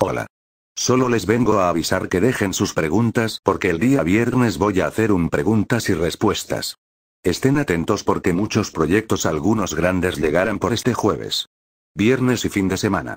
Hola. Solo les vengo a avisar que dejen sus preguntas porque el día viernes voy a hacer un preguntas y respuestas. Estén atentos porque muchos proyectos algunos grandes llegarán por este jueves. Viernes y fin de semana.